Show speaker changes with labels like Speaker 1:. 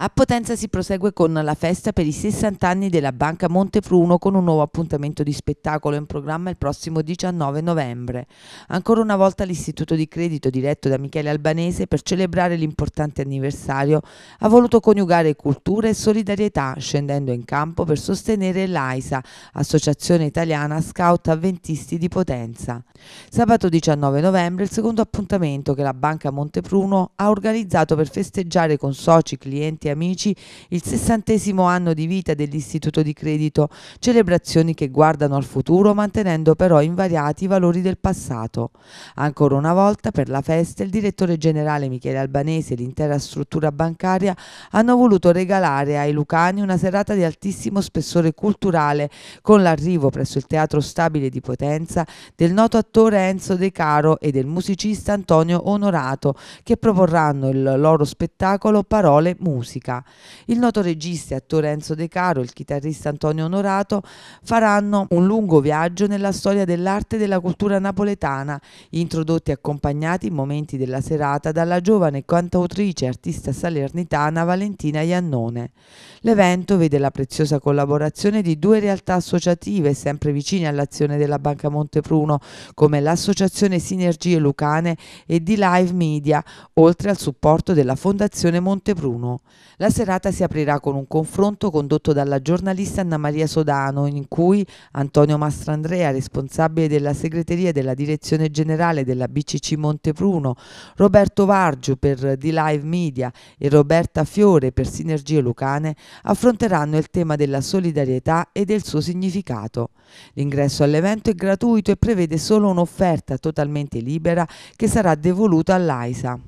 Speaker 1: A Potenza si prosegue con la festa per i 60 anni della Banca Montefruno con un nuovo appuntamento di spettacolo in programma il prossimo 19 novembre. Ancora una volta l'Istituto di Credito diretto da Michele Albanese per celebrare l'importante anniversario ha voluto coniugare cultura e solidarietà scendendo in campo per sostenere l'AISA, Associazione Italiana Scout Aventisti di Potenza. Sabato 19 novembre il secondo appuntamento che la Banca Montefruno ha organizzato per festeggiare con soci, clienti amici, il sessantesimo anno di vita dell'istituto di credito, celebrazioni che guardano al futuro mantenendo però invariati i valori del passato. Ancora una volta per la festa il direttore generale Michele Albanese e l'intera struttura bancaria hanno voluto regalare ai lucani una serata di altissimo spessore culturale con l'arrivo presso il Teatro Stabile di Potenza del noto attore Enzo De Caro e del musicista Antonio Onorato che proporranno il loro spettacolo Parole Musica musica. Il noto regista e attore Enzo De Caro e il chitarrista Antonio Onorato faranno un lungo viaggio nella storia dell'arte e della cultura napoletana, introdotti e accompagnati in momenti della serata dalla giovane cantautrice e artista salernitana Valentina Iannone. L'evento vede la preziosa collaborazione di due realtà associative sempre vicine all'azione della Banca Montepruno, come l'Associazione Sinergie Lucane e di Live Media, oltre al supporto della Fondazione Montepruno. La serata si aprirà con un confronto condotto dalla giornalista Anna Maria Sodano, in cui Antonio Mastrandrea, responsabile della segreteria della direzione generale della BCC Montepruno, Roberto Vargiu per di Live Media e Roberta Fiore per Sinergie Lucane, affronteranno il tema della solidarietà e del suo significato. L'ingresso all'evento è gratuito e prevede solo un'offerta totalmente libera che sarà devoluta all'AISA.